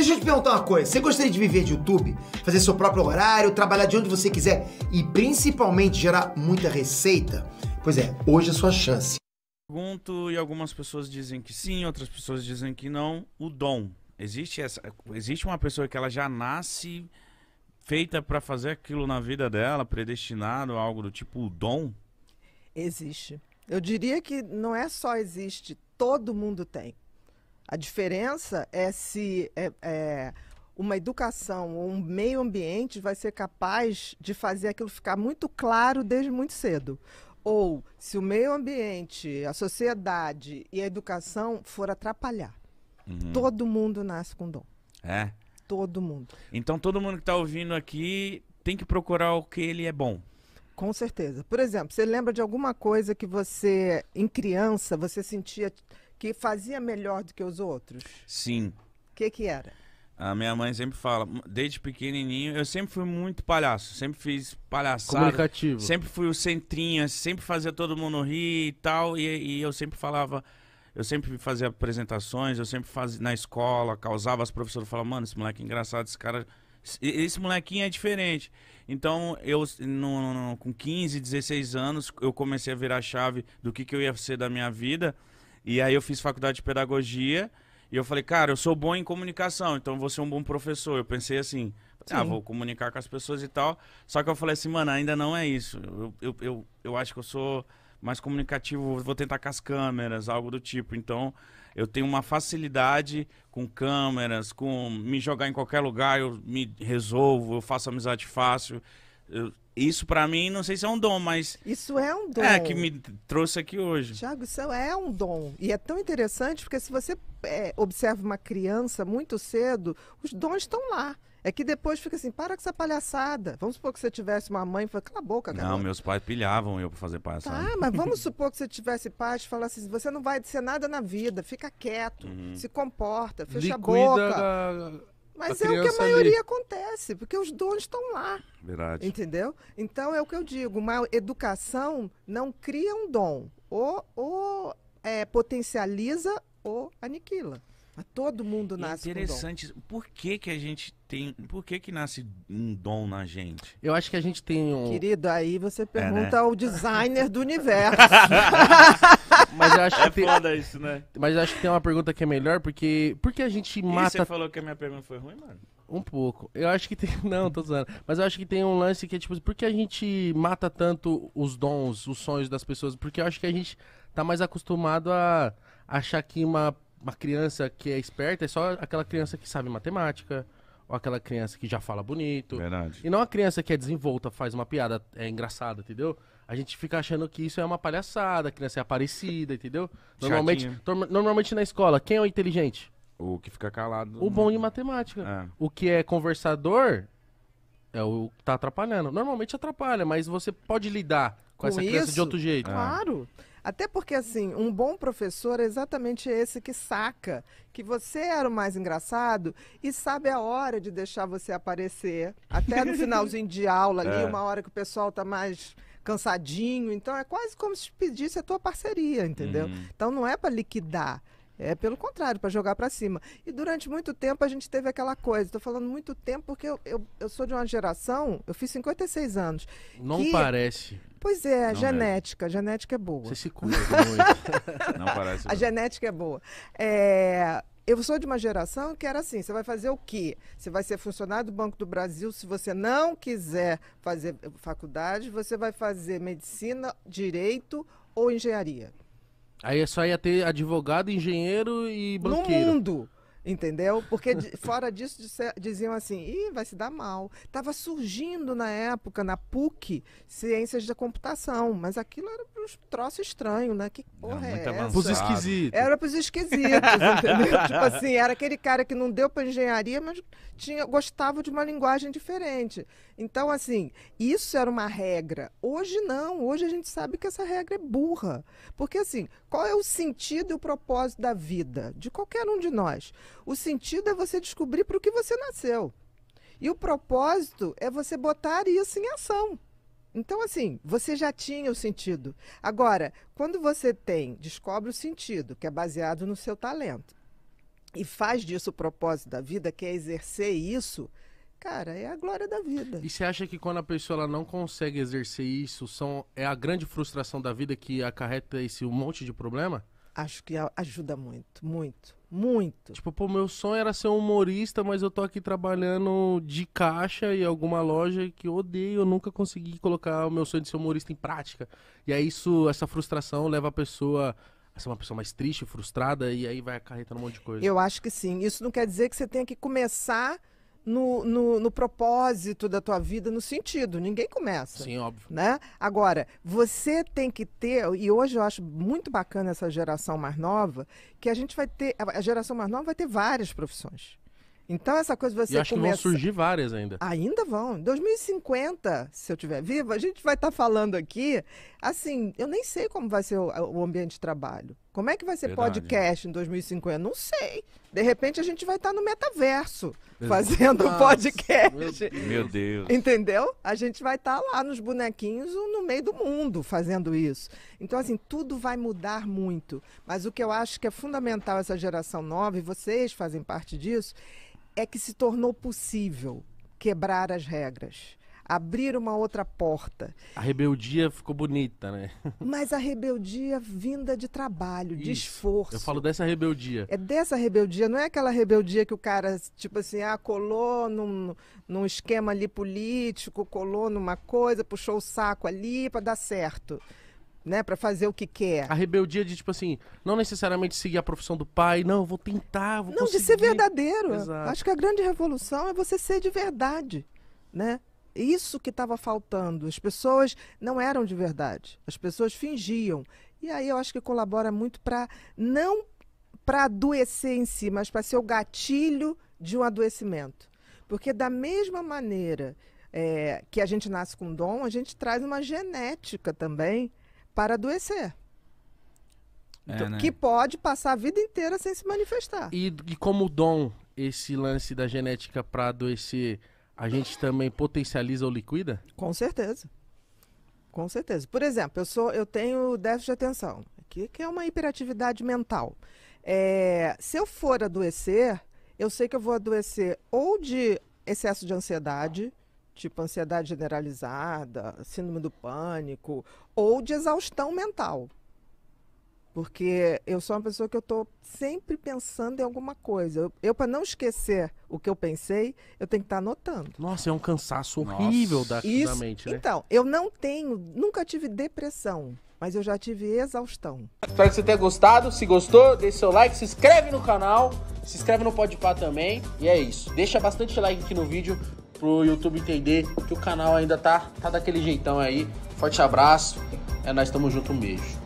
Deixa eu te perguntar uma coisa. Você gostaria de viver de YouTube? Fazer seu próprio horário, trabalhar de onde você quiser e principalmente gerar muita receita? Pois é, hoje é a sua chance. Pergunto e algumas pessoas dizem que sim, outras pessoas dizem que não. O dom. Existe, essa, existe uma pessoa que ela já nasce feita para fazer aquilo na vida dela, predestinado a algo do tipo o dom? Existe. Eu diria que não é só existe, todo mundo tem. A diferença é se é, é, uma educação ou um meio ambiente vai ser capaz de fazer aquilo ficar muito claro desde muito cedo. Ou se o meio ambiente, a sociedade e a educação for atrapalhar. Uhum. Todo mundo nasce com dom. É? Todo mundo. Então todo mundo que está ouvindo aqui tem que procurar o que ele é bom. Com certeza. Por exemplo, você lembra de alguma coisa que você, em criança, você sentia que fazia melhor do que os outros? Sim. O que, que era? A minha mãe sempre fala, desde pequenininho, eu sempre fui muito palhaço, sempre fiz palhaçada. Comunicativo. Sempre fui o centrinha, sempre fazia todo mundo rir e tal, e, e eu sempre falava, eu sempre fazia apresentações, eu sempre fazia na escola, causava, as professoras falavam, mano, esse moleque é engraçado, esse cara esse molequinho é diferente. Então, eu no, no, com 15, 16 anos, eu comecei a virar a chave do que, que eu ia ser da minha vida. E aí eu fiz faculdade de pedagogia e eu falei, cara, eu sou bom em comunicação, então vou ser um bom professor. Eu pensei assim, ah, vou comunicar com as pessoas e tal. Só que eu falei assim, mano, ainda não é isso. Eu, eu, eu, eu acho que eu sou mais comunicativo, vou tentar com as câmeras, algo do tipo. Então, eu tenho uma facilidade com câmeras, com me jogar em qualquer lugar, eu me resolvo, eu faço amizade fácil. Eu isso para mim, não sei se é um dom, mas. Isso é um é, dom. É, que me trouxe aqui hoje. Tiago, isso é um dom. E é tão interessante porque se você é, observa uma criança muito cedo, os dons estão lá. É que depois fica assim, para com essa palhaçada. Vamos supor que você tivesse uma mãe e falou cala a boca, garoto. Não, meus pais pilhavam eu pra fazer palhaçada. Ah, tá, mas vamos supor que você tivesse pais e falasse assim, você não vai ser nada na vida, fica quieto, uhum. se comporta, fecha Liquida a boca. Da mas é o que a maioria ali. acontece, porque os dons estão lá. Verdade. Entendeu? Então é o que eu digo, uma educação não cria um dom, ou, ou é, potencializa ou aniquila. Mas todo mundo é nasce é Interessante. Com dom. Por que que a gente tem, por que que nasce um dom na gente? Eu acho que a gente tem um Querido, aí você é, pergunta é, né? ao designer do universo. mas eu acho é que. isso, né? Mas eu acho que tem uma pergunta que é melhor, porque. Por que a gente mata. E você falou que a minha pergunta foi ruim, mano? Um pouco. Eu acho que tem. Não, tô zoando. Mas eu acho que tem um lance que é tipo, por que a gente mata tanto os dons, os sonhos das pessoas? Porque eu acho que a gente tá mais acostumado a achar que uma, uma criança que é esperta é só aquela criança que sabe matemática ou aquela criança que já fala bonito. Verdade. E não a criança que é desenvolta, faz uma piada é engraçada, entendeu? A gente fica achando que isso é uma palhaçada, a criança é aparecida, entendeu? Normalmente, normalmente na escola, quem é o inteligente? O que fica calado. O bom em matemática. É. O que é conversador é o que tá atrapalhando. Normalmente atrapalha, mas você pode lidar com, com essa criança de outro jeito. Claro. É. Até porque, assim, um bom professor é exatamente esse que saca que você era o mais engraçado e sabe a hora de deixar você aparecer. Até no finalzinho de aula ali, é. uma hora que o pessoal tá mais cansadinho. Então é quase como se pedisse a tua parceria, entendeu? Uhum. Então não é para liquidar. É pelo contrário, para jogar para cima. E durante muito tempo a gente teve aquela coisa. Estou falando muito tempo porque eu, eu, eu, sou de uma geração, eu fiz 56 anos. Não que, parece. Pois é, é. genética. É. A genética é boa. Você se cuida muito. Não parece. A bom. genética é boa. É, eu sou de uma geração que era assim: você vai fazer o quê? Você vai ser funcionário do Banco do Brasil. Se você não quiser fazer faculdade, você vai fazer medicina, direito ou engenharia. Aí é só ia ter advogado, engenheiro e banqueiro. No mundo. Entendeu? Porque de, fora disso diziam assim, Ih, vai se dar mal. Estava surgindo na época, na PUC, ciências da computação, mas aquilo era para uns troços estranhos, né? Que porra é, é essa? os esquisitos. Era para os esquisitos, entendeu? tipo assim, era aquele cara que não deu para engenharia, mas tinha, gostava de uma linguagem diferente. Então, assim, isso era uma regra. Hoje não, hoje a gente sabe que essa regra é burra. Porque, assim, qual é o sentido e o propósito da vida de qualquer um de nós? O sentido é você descobrir para o que você nasceu. E o propósito é você botar isso em ação. Então, assim, você já tinha o sentido. Agora, quando você tem, descobre o sentido, que é baseado no seu talento, e faz disso o propósito da vida, que é exercer isso, cara, é a glória da vida. E você acha que quando a pessoa não consegue exercer isso, são, é a grande frustração da vida que acarreta esse um monte de problema? Acho que ajuda muito, muito. Muito. Tipo, pô, meu sonho era ser um humorista, mas eu tô aqui trabalhando de caixa e alguma loja que eu odeio, eu nunca consegui colocar o meu sonho de ser humorista em prática. E aí isso, essa frustração leva a pessoa a ser uma pessoa mais triste, frustrada, e aí vai acarretando um monte de coisa. Eu acho que sim. Isso não quer dizer que você tenha que começar no, no, no, propósito da tua vida, no sentido. Ninguém começa. Sim, óbvio. Né? Agora, você tem que ter, e hoje eu acho muito bacana essa geração mais nova, que a gente vai ter, a geração mais nova vai ter várias profissões. Então essa coisa você e acho começa... que vão surgir várias ainda. Ainda vão. 2050, se eu estiver viva, a gente vai estar tá falando aqui, assim, eu nem sei como vai ser o, o ambiente de trabalho. Como é que vai ser Verdade. podcast em 2050? Não sei. De repente a gente vai estar tá no metaverso fazendo Nossa, podcast. Meu Deus. Entendeu? A gente vai estar tá lá nos bonequinhos no meio do mundo fazendo isso. Então, assim, tudo vai mudar muito. Mas o que eu acho que é fundamental essa geração nova, e vocês fazem parte disso, é que se tornou possível quebrar as regras abrir uma outra porta. A rebeldia ficou bonita, né? Mas a rebeldia vinda de trabalho, Isso. de esforço. Eu falo dessa rebeldia. É dessa rebeldia, não é aquela rebeldia que o cara, tipo assim, ah, colou num, num esquema ali político, colou numa coisa, puxou o saco ali para dar certo né, para fazer o que quer. A rebeldia de tipo assim, não necessariamente seguir a profissão do pai, não, vou tentar, vou Não, conseguir. de ser verdadeiro. Exato. Acho que a grande revolução é você ser de verdade, né? isso que estava faltando. As pessoas não eram de verdade, as pessoas fingiam. E aí eu acho que colabora muito para não para adoecer em si, mas para ser o gatilho de um adoecimento. Porque da mesma maneira é, que a gente nasce com dom, a gente traz uma genética também para adoecer. É, então, né? Que pode passar a vida inteira sem se manifestar. E, e como dom, esse lance da genética para adoecer a gente também potencializa ou liquida? Com certeza. Com certeza. Por exemplo, eu sou, eu tenho déficit de atenção, que, que é uma hiperatividade mental. É, se eu for adoecer, eu sei que eu vou adoecer ou de excesso de ansiedade, tipo ansiedade generalizada, síndrome do pânico, ou de exaustão mental. Porque eu sou uma pessoa que eu estou sempre pensando em alguma coisa. Eu, eu para não esquecer o que eu pensei, eu tenho que estar tá anotando. Nossa, é um cansaço horrível da, Isso, da mente, né? Então, eu não tenho, nunca tive depressão, mas eu já tive exaustão. Espero que você tenha gostado. Se gostou, deixe seu like, se inscreve no canal, se inscreve no Podpah também. E é isso. Deixa bastante like aqui no vídeo pro YouTube entender que o canal ainda tá, tá daquele jeitão aí. Forte abraço. É nós, tamo junto, um beijo.